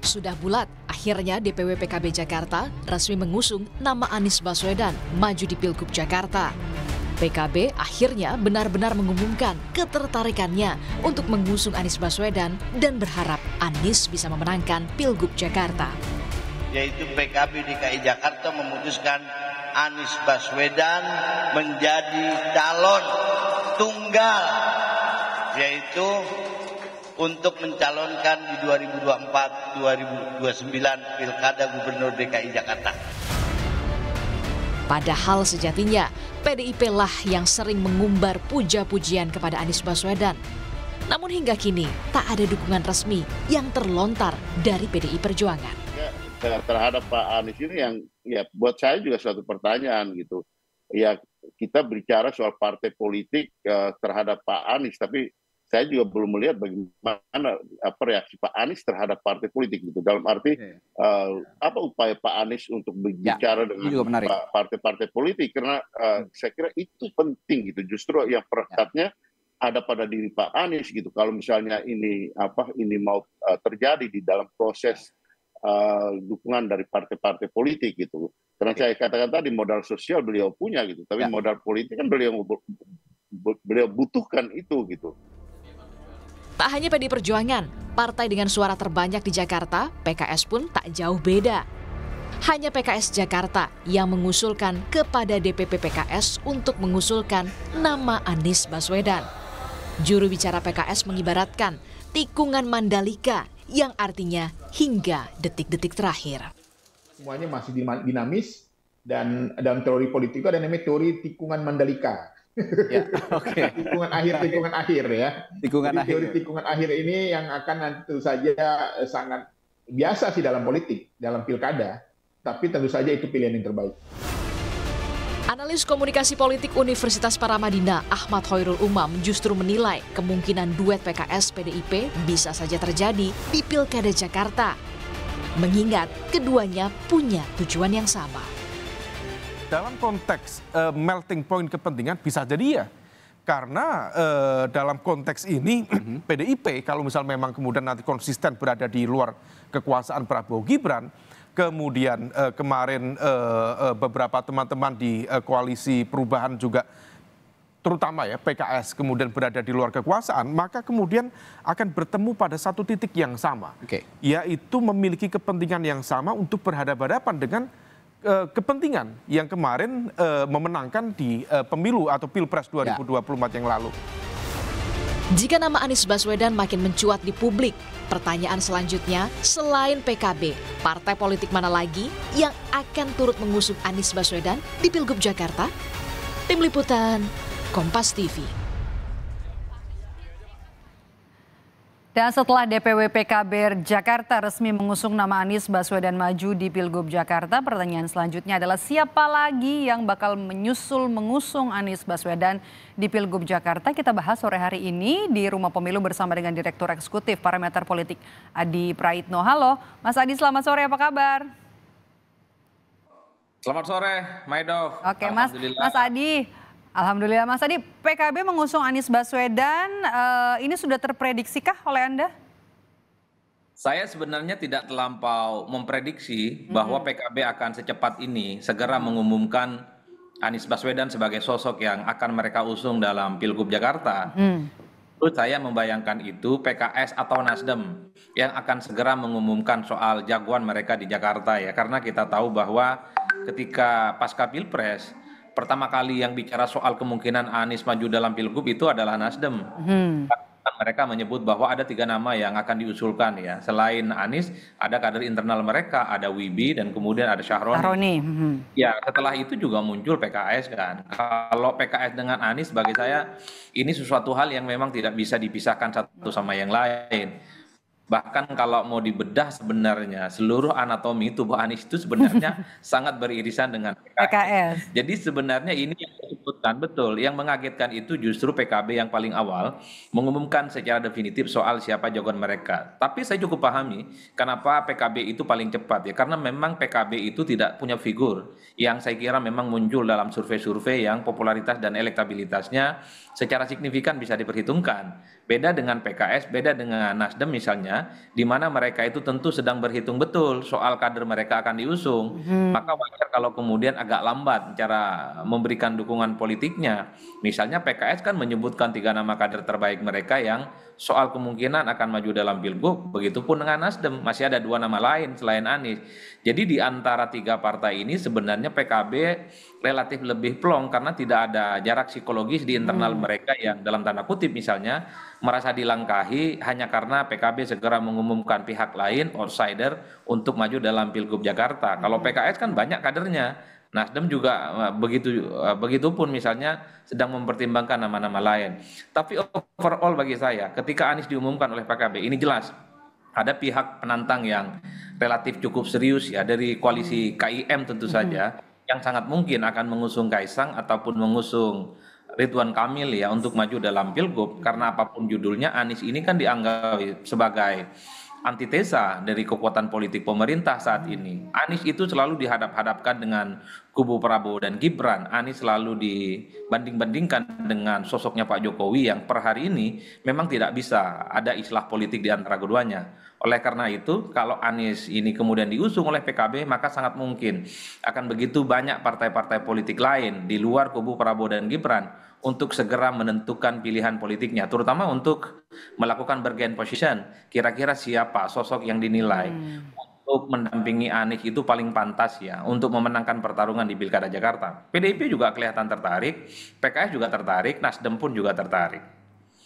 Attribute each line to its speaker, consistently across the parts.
Speaker 1: Sudah bulat, akhirnya DPW PKB Jakarta resmi mengusung nama Anies Baswedan maju di Pilgub Jakarta. PKB akhirnya benar-benar mengumumkan ketertarikannya untuk mengusung Anies Baswedan dan berharap Anies bisa memenangkan Pilgub Jakarta.
Speaker 2: Yaitu PKB DKI Jakarta memutuskan Anies Baswedan menjadi calon tunggal yaitu untuk mencalonkan di 2024-2029 Pilkada Gubernur DKI Jakarta.
Speaker 1: Padahal sejatinya PDIP lah yang sering mengumbar puja-pujian kepada Anies Baswedan. Namun hingga kini tak ada dukungan resmi yang terlontar dari PDI Perjuangan.
Speaker 2: Ya, terhadap Pak Anies ini yang ya buat saya juga suatu pertanyaan gitu. Ya kita bicara soal partai politik eh, terhadap Pak Anies tapi saya juga belum melihat bagaimana apa reaksi Pak Anies terhadap partai politik gitu. Dalam arti ya. uh, apa upaya Pak Anies untuk berbicara ya, dengan partai-partai politik karena uh, hmm. saya kira itu penting gitu. Justru yang perekatnya ya. ada pada diri Pak Anies gitu. Kalau misalnya ini apa ini mau uh, terjadi di dalam proses uh, dukungan dari partai-partai politik gitu. Karena iya. saya katakan tadi modal sosial beliau punya gitu, tapi ya. modal politik kan beliau beliau butuhkan itu gitu.
Speaker 1: Tak hanya PD Perjuangan, partai dengan suara terbanyak di Jakarta, PKS pun tak jauh beda. Hanya PKS Jakarta yang mengusulkan kepada DPP PKS untuk mengusulkan nama Anies Baswedan. Juru bicara PKS mengibaratkan tikungan Mandalika yang artinya hingga detik-detik terakhir.
Speaker 2: Semuanya masih dinamis dan dalam teori politik ada namanya teori tikungan Mandalika ya, oke. Okay. tikungan akhir, tikungan akhir ya. Tikungan Jadi, akhir. Teori tikungan akhir ini yang akan tentu saja eh, sangat biasa sih dalam politik, dalam pilkada. Tapi tentu saja itu pilihan yang terbaik.
Speaker 1: Analis Komunikasi Politik Universitas Paramadina Ahmad Hoirul Umam justru menilai kemungkinan duet PKS-PDIP bisa saja terjadi di Pilkada Jakarta. Mengingat keduanya punya tujuan yang sama
Speaker 2: dalam konteks uh, melting point kepentingan bisa jadi ya karena uh, dalam konteks ini mm-hmm. PDIP kalau misal memang kemudian nanti konsisten berada di luar kekuasaan Prabowo Gibran kemudian uh, kemarin uh, uh, beberapa teman-teman di uh, koalisi perubahan juga terutama ya PKS kemudian berada di luar kekuasaan, maka kemudian akan bertemu pada satu titik yang sama, okay. yaitu memiliki kepentingan yang sama untuk berhadapan-hadapan dengan Eh, kepentingan yang kemarin uh, memenangkan di uh, pemilu atau pilpres 2024 ya. yang lalu.
Speaker 1: Jika nama Anies Baswedan makin mencuat di publik, pertanyaan selanjutnya, selain PKB, partai politik mana lagi yang akan turut mengusung Anies Baswedan di Pilgub Jakarta? Tim Liputan, Kompas TV.
Speaker 3: Dan setelah DPW PKB Jakarta resmi mengusung nama Anies Baswedan maju di Pilgub Jakarta, pertanyaan selanjutnya adalah siapa lagi yang bakal menyusul mengusung Anies Baswedan di Pilgub Jakarta? Kita bahas sore hari ini di Rumah Pemilu bersama dengan Direktur Eksekutif Parameter Politik Adi Praitno. Halo, Mas Adi selamat sore, apa kabar?
Speaker 2: Selamat sore, Maidov.
Speaker 3: Oke, Mas, Mas Adi, Alhamdulillah Mas Adi, PKB mengusung Anies Baswedan, uh, ini sudah terprediksikah oleh Anda?
Speaker 2: Saya sebenarnya tidak terlampau memprediksi hmm. bahwa PKB akan secepat ini segera mengumumkan Anies Baswedan sebagai sosok yang akan mereka usung dalam Pilgub Jakarta. Mm. Terus saya membayangkan itu PKS atau Nasdem yang akan segera mengumumkan soal jagoan mereka di Jakarta ya karena kita tahu bahwa ketika pasca Pilpres pertama kali yang bicara soal kemungkinan Anies maju dalam pilgub itu adalah Nasdem. Hmm. Mereka menyebut bahwa ada tiga nama yang akan diusulkan ya. Selain Anies, ada kader internal mereka, ada Wibi dan kemudian ada Syahroni. Syahroni. Hmm. Ya, setelah itu juga muncul PKS kan. Kalau PKS dengan Anies, bagi saya ini sesuatu hal yang memang tidak bisa dipisahkan satu sama yang lain Bahkan kalau mau dibedah sebenarnya seluruh anatomi tubuh Anies itu sebenarnya sangat beririsan dengan
Speaker 3: PKS.
Speaker 2: Jadi sebenarnya ini yang disebutkan betul. Yang mengagetkan itu justru PKB yang paling awal mengumumkan secara definitif soal siapa jagoan mereka. Tapi saya cukup pahami kenapa PKB itu paling cepat ya karena memang PKB itu tidak punya figur yang saya kira memang muncul dalam survei-survei yang popularitas dan elektabilitasnya secara signifikan bisa diperhitungkan. Beda dengan PKS, beda dengan Nasdem misalnya, di mana mereka itu tentu sedang berhitung betul soal kader mereka akan diusung. Hmm. Maka wajar kalau kemudian agak lambat cara memberikan dukungan politiknya. Misalnya PKS kan menyebutkan tiga nama kader terbaik mereka yang soal kemungkinan akan maju dalam pilgub. Begitupun dengan Nasdem, masih ada dua nama lain selain Anies. Jadi di antara tiga partai ini sebenarnya PKB relatif lebih plong karena tidak ada jarak psikologis di internal hmm. mereka yang dalam tanda kutip misalnya merasa dilangkahi hanya karena PKB segera mengumumkan pihak lain outsider untuk maju dalam Pilgub Jakarta. Kalau hmm. PKS kan banyak kadernya. Nasdem juga eh, begitu eh, pun misalnya sedang mempertimbangkan nama-nama lain. Tapi overall bagi saya ketika Anies diumumkan oleh PKB ini jelas ada pihak penantang yang relatif cukup serius ya dari koalisi KIM hmm. tentu saja yang sangat mungkin akan mengusung Kaisang ataupun mengusung Ridwan Kamil ya untuk maju dalam pilgub karena apapun judulnya Anies ini kan dianggap sebagai antitesa dari kekuatan politik pemerintah saat hmm. ini. Anies itu selalu dihadap-hadapkan dengan kubu Prabowo dan Gibran. Anies selalu dibanding-bandingkan dengan sosoknya Pak Jokowi yang per hari ini memang tidak bisa ada islah politik di antara keduanya. Oleh karena itu, kalau Anies ini kemudian diusung oleh PKB, maka sangat mungkin akan begitu banyak partai-partai politik lain di luar kubu Prabowo dan Gibran untuk segera menentukan pilihan politiknya, terutama untuk melakukan bergen position. Kira-kira siapa sosok yang dinilai hmm. untuk mendampingi Anies itu paling pantas ya untuk memenangkan pertarungan di Pilkada Jakarta. PDIP juga kelihatan tertarik, PKS juga tertarik, Nasdem pun juga tertarik.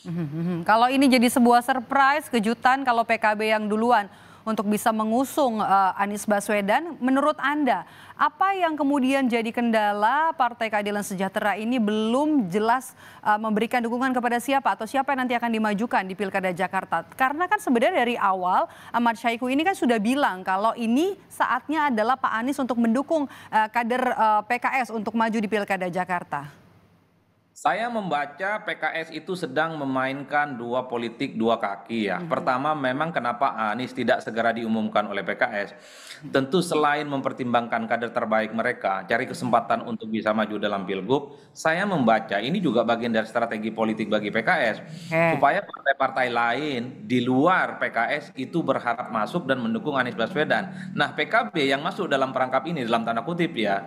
Speaker 1: Hmm,
Speaker 3: hmm, hmm. Kalau ini jadi sebuah surprise, kejutan kalau PKB yang duluan untuk bisa mengusung uh, Anies Baswedan. Menurut Anda, apa yang kemudian jadi kendala Partai Keadilan Sejahtera ini belum jelas uh, memberikan dukungan kepada siapa atau siapa yang nanti akan dimajukan di Pilkada Jakarta? Karena kan sebenarnya dari awal Ahmad Syaiqo ini kan sudah bilang kalau ini saatnya adalah Pak Anies untuk mendukung uh, kader uh, PKS untuk maju di Pilkada Jakarta.
Speaker 2: Saya membaca PKS itu sedang memainkan dua politik dua kaki ya. Mm-hmm. Pertama memang kenapa Anies tidak segera diumumkan oleh PKS? Tentu selain mempertimbangkan kader terbaik mereka, cari kesempatan untuk bisa maju dalam Pilgub, saya membaca ini juga bagian dari strategi politik bagi PKS okay. supaya partai-partai lain di luar PKS itu berharap masuk dan mendukung Anies Baswedan. Nah, PKB yang masuk dalam perangkap ini dalam tanda kutip ya.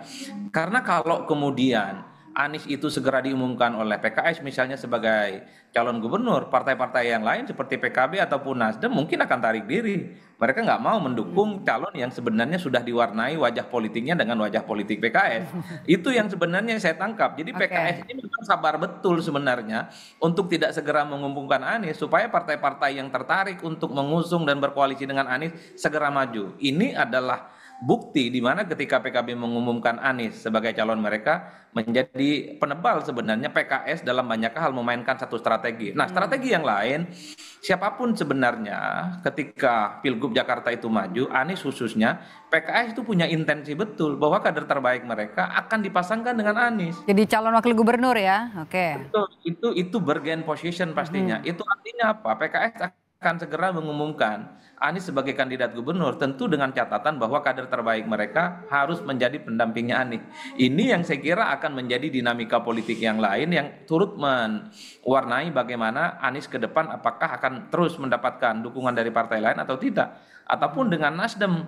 Speaker 2: Karena kalau kemudian Anies itu segera diumumkan oleh PKS misalnya sebagai calon gubernur, partai-partai yang lain seperti PKB ataupun Nasdem mungkin akan tarik diri. Mereka nggak mau mendukung calon yang sebenarnya sudah diwarnai wajah politiknya dengan wajah politik PKS. Itu yang sebenarnya saya tangkap. Jadi okay. PKS ini memang sabar betul sebenarnya untuk tidak segera mengumumkan Anies supaya partai-partai yang tertarik untuk mengusung dan berkoalisi dengan Anies segera maju. Ini adalah bukti di mana ketika PKB mengumumkan Anies sebagai calon mereka menjadi penebal sebenarnya PKS dalam banyak hal memainkan satu strategi. Nah, hmm. strategi yang lain siapapun sebenarnya ketika Pilgub Jakarta itu maju, Anies khususnya PKS itu punya intensi betul bahwa kader terbaik mereka akan dipasangkan
Speaker 3: dengan Anies. Jadi calon wakil gubernur ya. Oke.
Speaker 2: Okay. Itu itu bergen position pastinya. Hmm. Itu artinya apa? PKS akan akan segera mengumumkan Anies sebagai kandidat gubernur tentu dengan catatan bahwa kader terbaik mereka harus menjadi pendampingnya Anies. Ini yang saya kira akan menjadi dinamika politik yang lain yang turut mewarnai bagaimana Anies ke depan apakah akan terus mendapatkan dukungan dari partai lain atau tidak ataupun dengan Nasdem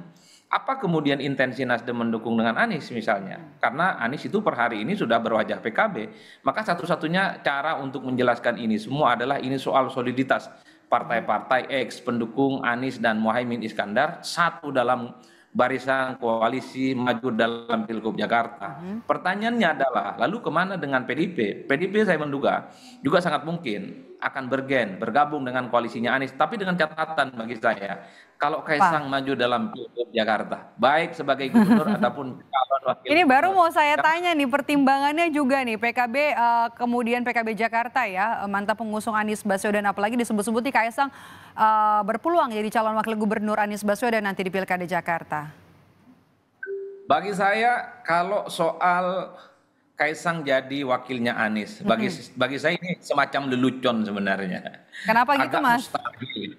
Speaker 2: apa kemudian intensi Nasdem mendukung dengan Anies misalnya? Karena Anies itu per hari ini sudah berwajah PKB, maka satu-satunya cara untuk menjelaskan ini semua adalah ini soal soliditas partai-partai ex pendukung Anies dan Mohaimin Iskandar satu dalam barisan koalisi maju dalam pilgub Jakarta. Hmm. Pertanyaannya adalah, lalu kemana dengan PDIP? PDIP saya menduga juga sangat mungkin akan bergen, bergabung dengan koalisinya Anies. Tapi dengan catatan bagi saya, kalau Kaisang maju dalam pilgub Jakarta, baik sebagai gubernur ataupun wakil. Ini baru mau saya tanya
Speaker 3: nih pertimbangannya juga nih PKB uh, eh, kemudian PKB Jakarta ya eh, mantap pengusung Anies Baswedan apalagi disebut-sebut nih Kaisang uh, berpeluang jadi calon wakil gubernur Anies Baswedan nanti di Pilkada Jakarta.
Speaker 2: Bagi saya kalau soal Kaisang jadi wakilnya Anies. Bagi mm -hmm. bagi saya ini semacam lelucon sebenarnya. Kenapa gitu, Agak gitu, Mas?
Speaker 1: Mustahil.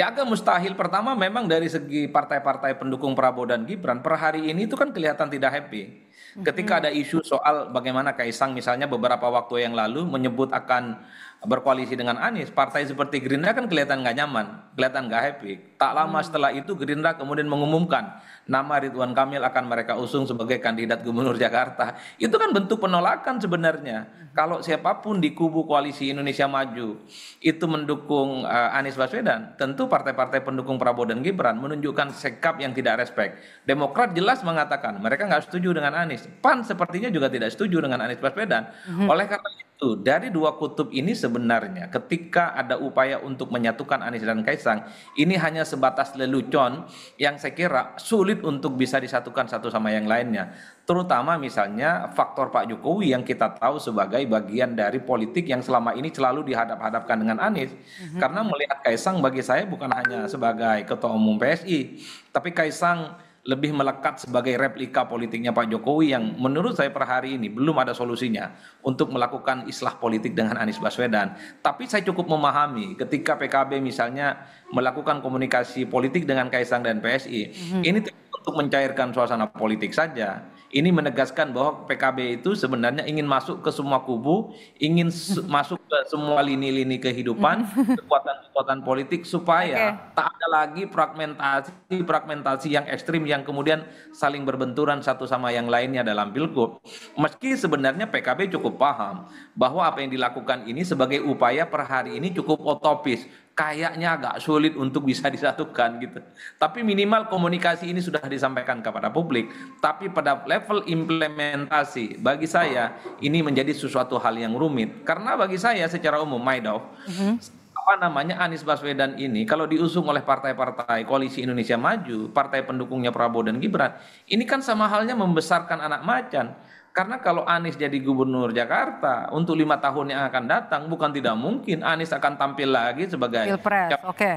Speaker 2: Ya agak mustahil pertama memang dari segi partai-partai pendukung Prabowo dan Gibran per hari ini itu kan kelihatan tidak happy. Ketika ada isu soal bagaimana Kaisang misalnya beberapa waktu yang lalu menyebut akan berkoalisi dengan Anies, partai seperti Gerindra kan kelihatan nggak nyaman, kelihatan nggak happy. Tak lama hmm. setelah itu Gerindra kemudian mengumumkan nama Ridwan Kamil akan mereka usung sebagai kandidat gubernur Jakarta. Itu kan bentuk penolakan sebenarnya. Hmm. Kalau siapapun di kubu koalisi Indonesia Maju itu mendukung uh, Anies Baswedan, tentu partai-partai pendukung Prabowo dan Gibran menunjukkan sikap yang tidak respect. Demokrat jelas mengatakan mereka nggak setuju dengan Anies. PAN sepertinya juga tidak setuju dengan Anies Baswedan. Hmm. Oleh karena itu, itu dari dua kutub ini sebenarnya ketika ada upaya untuk menyatukan Anies dan Kaisang ini hanya sebatas lelucon yang saya kira sulit untuk bisa disatukan satu sama yang lainnya terutama misalnya faktor Pak Jokowi yang kita tahu sebagai bagian dari politik yang selama ini selalu dihadap-hadapkan dengan Anies mhm. karena melihat Kaisang bagi saya bukan hanya sebagai ketua umum PSI tapi Kaisang lebih melekat sebagai replika politiknya Pak Jokowi yang menurut saya per hari ini belum ada solusinya untuk melakukan islah politik dengan Anies Baswedan. Tapi saya cukup memahami ketika PKB misalnya melakukan komunikasi politik dengan Kaisang dan PSI, mm -hmm. ini untuk mencairkan suasana politik saja ini menegaskan bahwa PKB itu sebenarnya ingin masuk ke semua kubu, ingin masuk ke semua lini-lini kehidupan, kekuatan-kekuatan politik supaya okay. tak ada lagi fragmentasi fragmentasi yang ekstrim yang kemudian saling berbenturan satu sama yang lainnya dalam pilgub. Meski sebenarnya PKB cukup paham bahwa apa yang dilakukan ini sebagai upaya per hari ini cukup otopis kayaknya agak sulit untuk bisa disatukan gitu. Tapi minimal komunikasi ini sudah disampaikan kepada publik. Tapi pada level implementasi bagi saya ini menjadi sesuatu hal yang rumit. Karena bagi saya secara umum Maido, mm -hmm. apa namanya Anies Baswedan ini kalau diusung oleh partai-partai koalisi Indonesia Maju, partai pendukungnya Prabowo dan Gibran, ini kan sama halnya membesarkan anak macan karena kalau Anies jadi gubernur Jakarta untuk lima tahun yang akan datang, bukan tidak mungkin Anies akan tampil lagi sebagai Pilpres, yang, okay.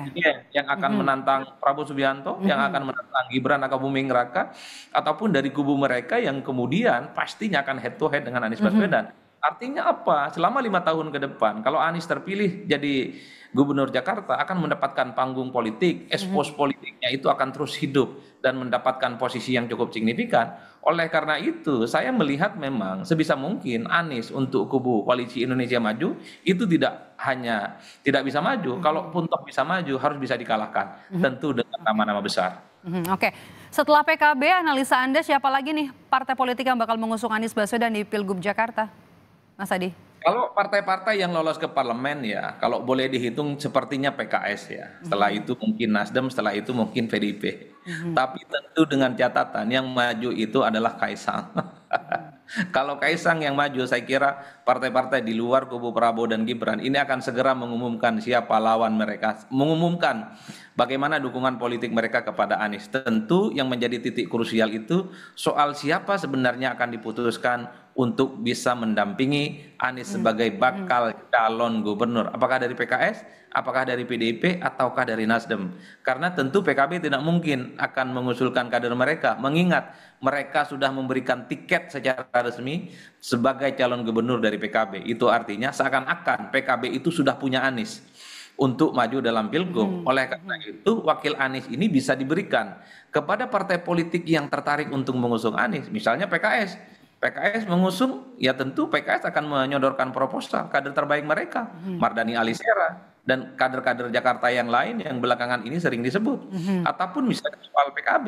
Speaker 2: yang akan mm -hmm. menantang Prabowo Subianto, mm -hmm. yang mm-hmm. akan menantang Gibran Buming Raka, ataupun dari kubu mereka yang kemudian pastinya akan head to head dengan Anies mm -hmm. Baswedan. Artinya apa? Selama lima tahun ke depan, kalau Anies terpilih jadi gubernur Jakarta akan mendapatkan panggung politik, mhm. ekspos politiknya itu akan terus hidup dan mendapatkan posisi yang cukup signifikan. Oleh karena itu, saya melihat memang sebisa mungkin Anies untuk kubu koalisi Indonesia Maju itu tidak hanya tidak bisa maju, kalau mhm. kalaupun toh bisa maju harus bisa dikalahkan, mhm. tentu dengan nama-nama besar.
Speaker 3: Oke. Setelah PKB, analisa Anda siapa lagi nih partai politik yang bakal mengusung Anies Baswedan di Pilgub Jakarta? Mas Adi?
Speaker 2: Kalau partai-partai yang lolos ke parlemen ya, kalau boleh dihitung sepertinya PKS ya. Setelah hmm. itu mungkin Nasdem, setelah itu mungkin PDIP. Hmm. Tapi tentu dengan catatan yang maju itu adalah Kaisang. kalau Kaisang yang maju, saya kira partai-partai di luar kubu Prabowo dan Gibran ini akan segera mengumumkan siapa lawan mereka, mengumumkan bagaimana dukungan politik mereka kepada Anies. Tentu yang menjadi titik krusial itu soal siapa sebenarnya akan diputuskan untuk bisa mendampingi Anies hmm. sebagai hmm. bakal calon gubernur. Apakah dari PKS, apakah dari PDIP, ataukah dari Nasdem? Karena tentu PKB tidak mungkin akan mengusulkan kader mereka, mengingat mereka sudah memberikan tiket secara resmi sebagai calon gubernur dari PKB. Itu artinya seakan-akan PKB itu sudah punya Anies untuk maju dalam pilgub. Hmm. Oleh karena hmm. itu, wakil Anies ini bisa diberikan kepada partai politik yang tertarik untuk mengusung Anies, misalnya PKS PKS mengusung, ya tentu PKS akan menyodorkan proposal kader terbaik mereka, hmm. Mardani Alisera, dan kader-kader Jakarta yang lain yang belakangan ini sering disebut mm-hmm. ataupun misalnya soal PKB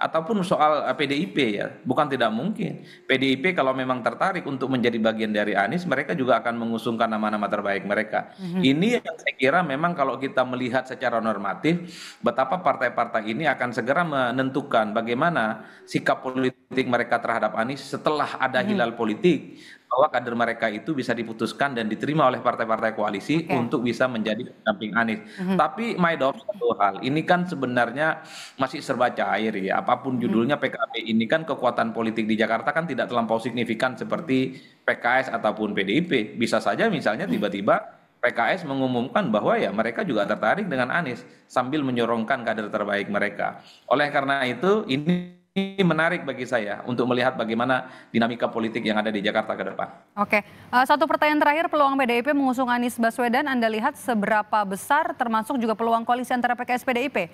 Speaker 2: ataupun soal PDIP eh, ya bukan tidak mungkin PDIP kalau memang tertarik untuk menjadi bagian dari Anies mereka juga akan mengusungkan nama-nama terbaik mereka mm-hmm. ini yang saya kira memang kalau kita melihat secara normatif betapa partai-partai ini akan segera menentukan bagaimana sikap politik mereka terhadap Anies setelah ada mm-hmm. hilal politik bahwa kader mereka itu bisa diputuskan dan diterima oleh partai-partai koalisi okay. untuk bisa menjadi pendamping Anies. Mm -hmm. Tapi Maidov satu hal, ini kan sebenarnya masih serba cair ya. Apapun mhm. judulnya PKB ini kan kekuatan politik di Jakarta kan tidak terlampau signifikan seperti PKS ataupun PDIP. Bisa saja misalnya mhm. tiba-tiba PKS mengumumkan bahwa ya mereka juga tertarik dengan Anies sambil menyorongkan kader terbaik mereka. Oleh karena itu ini menarik bagi saya untuk melihat bagaimana dinamika politik yang ada di Jakarta ke depan.
Speaker 3: Oke, eh, satu pertanyaan terakhir, peluang PDIP mengusung Anies Baswedan, Anda lihat seberapa besar, termasuk juga peluang koalisi antara PKS PDIP?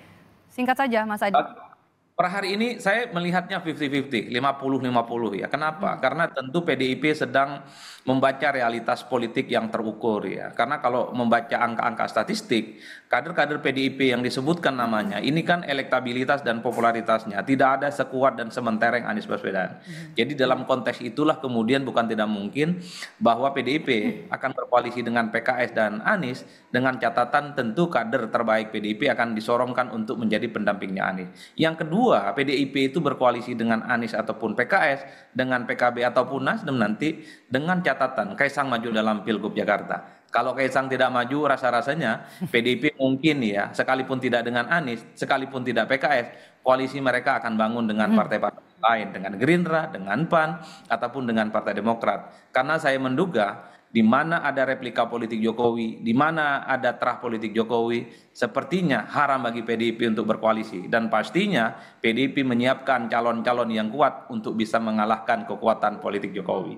Speaker 3: Singkat saja, Mas Adi. Uh, eh,
Speaker 2: Per hari ini saya melihatnya 50-50, 50-50 ya. Kenapa? Hmm. Karena tentu PDIP sedang membaca realitas politik yang terukur ya. Karena kalau membaca angka-angka statistik, kader-kader PDIP yang disebutkan namanya, ini kan elektabilitas dan popularitasnya tidak ada sekuat dan sementereng Anies Baswedan. Hmm. Jadi dalam konteks itulah kemudian bukan tidak mungkin bahwa PDIP akan berkoalisi dengan PKS dan Anies dengan catatan tentu kader terbaik PDIP akan disorongkan untuk menjadi pendampingnya Anies. Yang kedua kedua PDIP itu berkoalisi dengan Anies ataupun PKS, dengan PKB ataupun Nasdem nanti dengan catatan Kaisang maju dalam Pilgub Jakarta. Kalau Kaisang tidak maju rasa-rasanya PDIP mungkin ya sekalipun tidak dengan Anies, sekalipun tidak PKS, koalisi mereka akan bangun dengan hmm. partai-partai lain, dengan Gerindra, dengan PAN ataupun dengan Partai Demokrat. Karena saya menduga di mana ada replika politik Jokowi, di mana ada terah politik Jokowi, sepertinya haram bagi PDIP untuk berkoalisi. Dan pastinya PDIP menyiapkan calon-calon yang kuat untuk bisa mengalahkan kekuatan politik Jokowi.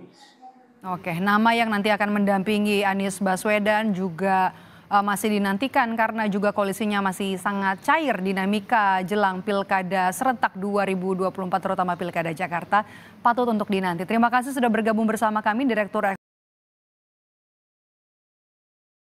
Speaker 3: Oke, nama yang nanti akan mendampingi Anies Baswedan juga uh, masih dinantikan karena juga koalisinya masih sangat cair dinamika jelang pilkada serentak 2024 terutama pilkada Jakarta patut untuk dinanti. Terima kasih sudah bergabung bersama kami Direktur